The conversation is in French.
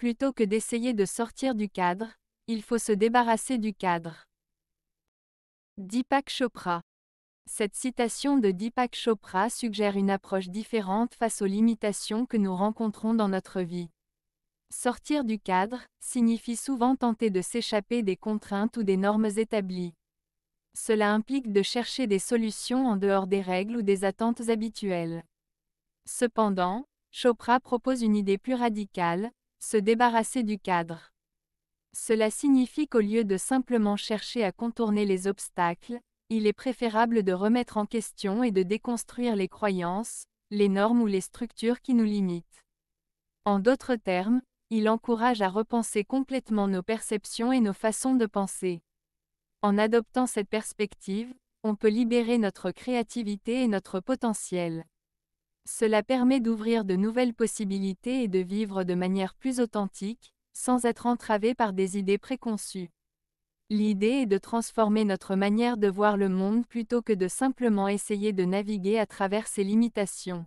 Plutôt que d'essayer de sortir du cadre, il faut se débarrasser du cadre. Deepak Chopra Cette citation de Deepak Chopra suggère une approche différente face aux limitations que nous rencontrons dans notre vie. Sortir du cadre signifie souvent tenter de s'échapper des contraintes ou des normes établies. Cela implique de chercher des solutions en dehors des règles ou des attentes habituelles. Cependant, Chopra propose une idée plus radicale, se débarrasser du cadre. Cela signifie qu'au lieu de simplement chercher à contourner les obstacles, il est préférable de remettre en question et de déconstruire les croyances, les normes ou les structures qui nous limitent. En d'autres termes, il encourage à repenser complètement nos perceptions et nos façons de penser. En adoptant cette perspective, on peut libérer notre créativité et notre potentiel. Cela permet d'ouvrir de nouvelles possibilités et de vivre de manière plus authentique, sans être entravé par des idées préconçues. L'idée est de transformer notre manière de voir le monde plutôt que de simplement essayer de naviguer à travers ses limitations.